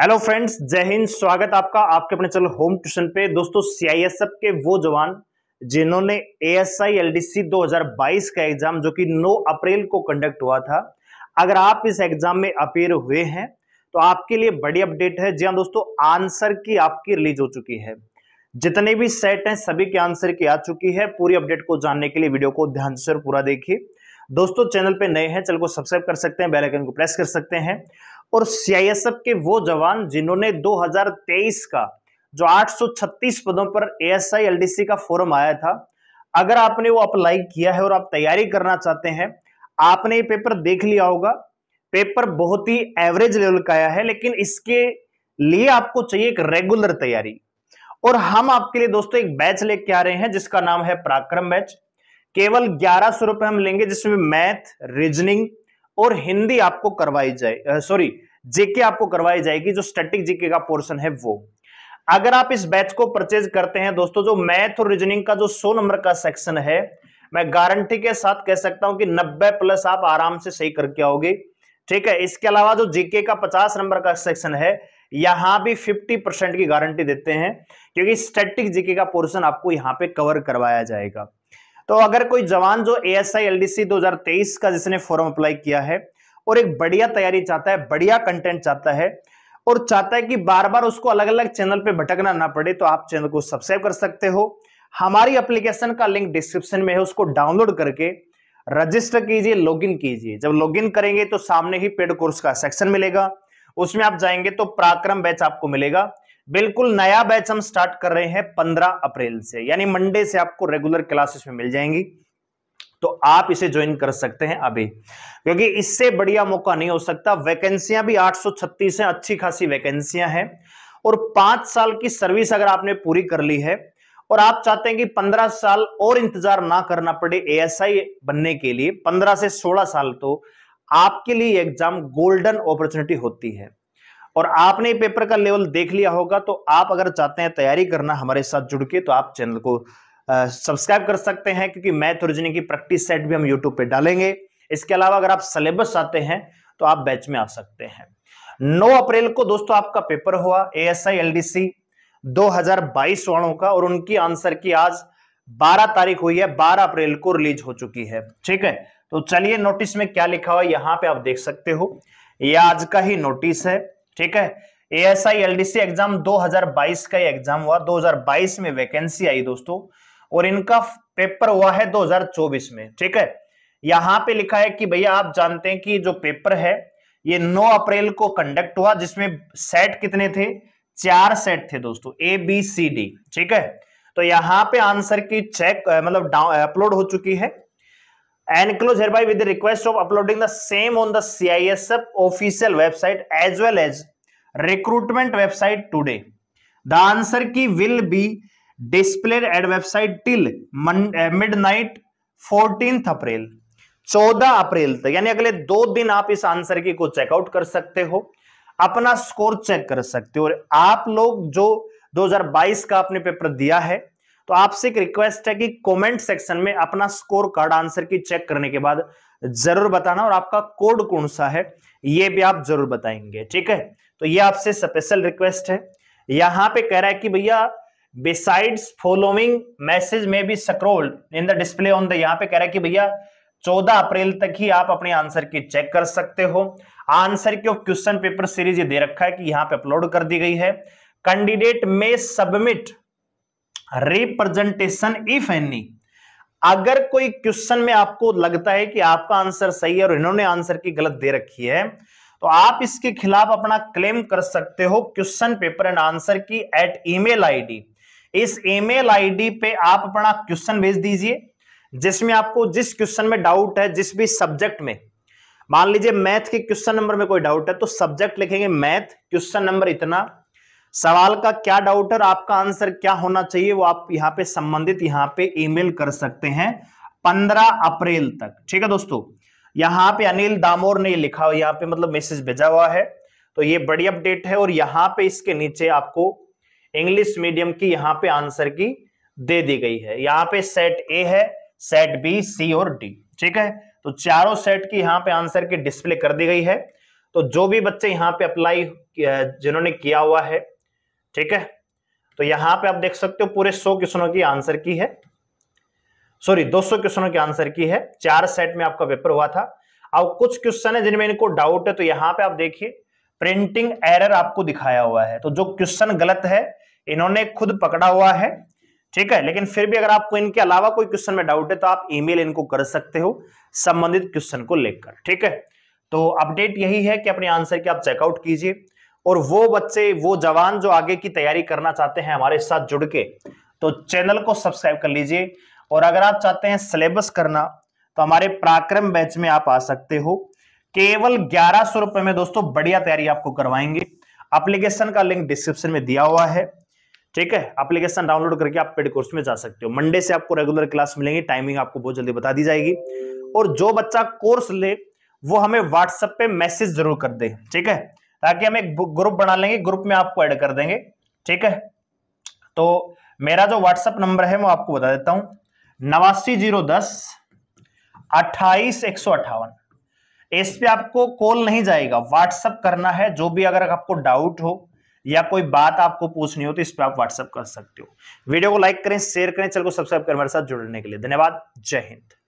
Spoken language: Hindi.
हेलो फ्रेंड्स जय हिंद स्वागत आपका आपके अपने चैनल होम ट्यूशन पे दोस्तों सीआईएसएफ के वो जवान जिन्होंने एएसआई एलडीसी 2022 का एग्जाम जो कि 9 अप्रैल को कंडक्ट हुआ था अगर आप इस एग्जाम में अपेयर हुए हैं तो आपके लिए बड़ी अपडेट है जी हाँ दोस्तों आंसर की आपकी रिलीज हो चुकी है जितने भी सेट हैं सभी के आंसर की आ चुकी है पूरी अपडेट को जानने के लिए वीडियो को ध्यान से पूरा देखिए दोस्तों चैनल पे नए हैं चैनल को सब्सक्राइब कर सकते हैं बेल आइकन को प्रेस कर सकते हैं और सीआईएसएफ के वो जवान जिन्होंने 2023 का जो 836 पदों पर एएसआई एलडीसी का फॉर्म आया था अगर आपने वो अप्लाई किया है और आप तैयारी करना चाहते हैं आपने ये पेपर देख लिया होगा पेपर बहुत ही एवरेज लेवल का आया है लेकिन इसके लिए आपको चाहिए एक रेगुलर तैयारी और हम आपके लिए दोस्तों एक बैच लेके आ रहे हैं जिसका नाम है पराक्रम बैच केवल ग्यारह सौ रुपए हम लेंगे जिसमें मैथ रीजनिंग और हिंदी आपको करवाई जाए सॉरी जेके आपको करवाई जाएगी जो स्टैटिक जीके का पोर्शन है वो अगर आप इस बैच को परचेज करते हैं दोस्तों जो मैथ और रीजनिंग का जो सौ नंबर का सेक्शन है मैं गारंटी के साथ कह सकता हूं कि 90 प्लस आप आराम से सही करके आओगे ठीक है इसके अलावा जो जीके का 50 नंबर का सेक्शन है यहां भी 50 परसेंट की गारंटी देते हैं क्योंकि स्टैटिक जीके का पोर्शन आपको यहां पे कवर करवाया जाएगा तो अगर कोई जवान जो A S I L D C दो हजार तेईस का जिसने फॉर्म अप्लाई किया है और एक बढ़िया तैयारी चाहता है बढ़िया कंटेंट चाहता है और चाहता है कि बार बार उसको अलग अलग चैनल पर भटकना ना पड़े तो आप चैनल को सब्सक्राइब कर सकते हो हमारी एप्लीकेशन का लिंक डिस्क्रिप्शन में है उसको डाउनलोड करके रजिस्टर कीजिए लॉगिन कीजिए जब लॉगिन करेंगे तो सामने ही पेड कोर्स का सेक्शन मिलेगा उसमें आप जाएंगे तो प्राक्रम बैच आपको मिलेगा बिल्कुल नया बैच हम स्टार्ट कर रहे हैं पंद्रह अप्रैल से यानी मंडे से आपको रेगुलर क्लासेस में मिल जाएंगी तो आप इसे ज्वाइन कर सकते हैं अभी क्योंकि इससे बढ़िया मौका नहीं हो सकता वैकेंसियां भी 836 हैं अच्छी खासी वैकेंसियां हैं और पांच साल की सर्विस अगर आपने पूरी कर ली है और आप चाहते हैं कि पंद्रह साल और इंतजार ना करना पड़े ए बनने के लिए पंद्रह से सोलह साल तो आपके लिए एग्जाम गोल्डन अपॉर्चुनिटी होती है और आपने पेपर का लेवल देख लिया होगा तो आप अगर चाहते हैं तैयारी करना हमारे साथ जुड़ के तो आप चैनल को सब्सक्राइब कर सकते हैं क्योंकि मैथ ओरिजिन की प्रैक्टिस सेट भी हम यूट्यूब पे डालेंगे इसके अलावा अगर आप सिलेबस आते हैं तो आप बैच में आ सकते हैं नौ अप्रैल को दोस्तों आपका पेपर हुआ A S I L D C दो वालों का और उनकी आंसर की आज बारह तारीख हुई है बारह अप्रैल को रिलीज हो चुकी है ठीक है तो चलिए नोटिस में क्या लिखा हुआ यहां पे आप देख सकते हो ये आज का ही नोटिस है ठीक है A S I L D C exam दो हजार बाईस का एग्जाम हुआ दो हजार बाईस में वैकेंसी आई दोस्तों और इनका पेपर हुआ है 2024 में ठीक है यहां पे लिखा है कि भैया आप जानते हैं कि जो पेपर है ये 9 अप्रैल को कंडक्ट हुआ जिसमें सेट कितने थे चार सेट थे दोस्तों ए बी सी डी ठीक है तो यहां पे आंसर की चेक मतलब अपलोड हो चुकी है enclose by with request of uploading the same on the C I S F official website as well as recruitment website today the answer key will be displayed at website till mid night fourteen April 14 April तक यानी अगले दो दिन आप इस आंसर की को चेकआउट कर सकते हो अपना स्कोर चेक कर सकते हो और आप लोग जो 2022 का आपने पेपर दिया है तो आपसे एक रिक्वेस्ट है कि कमेंट सेक्शन में अपना score card answer key check करने के बाद जरूर बताना और आपका कोड कौन सा है ये भी आप जरूर बताएंगे ठीक है तो ये आपसे स्पेशल रिक्वेस्ट है यहां पे कह रहा है कि भैया बिसाइड्स फॉलोइंग मैसेज में भी scroll in the display on the यहां पे कह रहा है कि भैया 14 अप्रैल तक ही आप अपने आंसर की चेक कर सकते हो आंसर की क्वेश्चन पेपर सीरीज ये दे रखा है कि यहां पे अपलोड कर दी गई है कैंडिडेट में सबमिट रिप्रेजेंटेशन इफ एनी अगर कोई क्वेश्चन में आपको लगता है कि आपका आंसर सही है और इन्होंने आंसर की गलत दे रखी है तो आप इसके खिलाफ अपना क्लेम कर सकते हो question paper and answer key at email ID इस ईमेल आईडी पे आप अपना क्वेश्चन भेज दीजिए जिसमें आपको जिस क्वेश्चन में डाउट है जिस भी सब्जेक्ट में मान लीजिए मैथ के क्वेश्चन नंबर में कोई डाउट है तो सब्जेक्ट लिखेंगे मैथ क्वेश्चन नंबर इतना सवाल का क्या डाउट है आपका आंसर क्या होना चाहिए वो आप यहाँ पे संबंधित यहाँ पे ईमेल कर सकते हैं पंद्रह अप्रैल तक ठीक है दोस्तों यहाँ पे अनिल दामोर ने लिखा हुआ यहाँ पे मतलब मैसेज भेजा हुआ है तो ये बड़ी अपडेट है और यहाँ पे इसके नीचे आपको इंग्लिश मीडियम की यहाँ पे आंसर की दे दी गई है यहाँ पे सेट ए है सेट बी सी और डी ठीक है तो चारों सेट की यहाँ पे आंसर की डिस्प्ले कर दी गई है तो जो भी बच्चे यहाँ पे अप्लाई जिन्होंने किया हुआ है ठीक है तो यहाँ पे आप देख सकते हो पूरे सौ क्वेश्चनों की आंसर की है सॉरी 200 क्वेश्चनों की आंसर की है चार सेट में आपका पेपर हुआ था अब कुछ क्वेश्चन है जिनमें इनको डाउट है तो यहां पे आप देखिए प्रिंटिंग एरर आपको दिखाया हुआ है तो जो क्वेश्चन गलत है इन्होंने खुद पकड़ा हुआ है ठीक है लेकिन फिर भी अगर आपको इनके अलावा कोई क्वेश्चन में डाउट है तो आप ईमेल इनको कर सकते हो संबंधित क्वेश्चन को लेकर ठीक है तो अपडेट यही है कि अपने आंसर की आप चेकआउट कीजिए और वो बच्चे वो जवान जो आगे की तैयारी करना चाहते हैं हमारे साथ जुड़ के तो चैनल को सब्सक्राइब कर लीजिए और अगर आप चाहते हैं सिलेबस करना तो हमारे पराक्रम बैच में आप आ सकते हो केवल ग्यारह सौ रुपए में दोस्तों बढ़िया तैयारी आपको करवाएंगे अप्लीकेशन का लिंक डिस्क्रिप्शन में दिया हुआ है ठीक है एप्लीकेशन डाउनलोड करके आप पेड कोर्स में जा सकते हो मंडे से आपको रेगुलर क्लास मिलेंगे टाइमिंग आपको बहुत जल्दी बता दी जाएगी और जो बच्चा कोर्स ले वो हमें व्हाट्सएप पे मैसेज जरूर कर दे ठीक है ताकि हम एक ग्रुप बना लेंगे ग्रुप में आपको ऐड कर देंगे ठीक है तो मेरा जो व्हाट्सएप नंबर है मैं आपको बता देता हूं नवासी जीरो दस अट्ठाईस एक सौ अट्ठावन इस पे आपको कॉल नहीं जाएगा व्हाट्सएप करना है जो भी अगर आपको डाउट हो या कोई बात आपको पूछनी हो तो इस पर आप व्हाट्सअप कर सकते हो वीडियो को लाइक करें शेयर करें चलो को सब्सक्राइब करें हमारे साथ जुड़ने के लिए धन्यवाद जय हिंद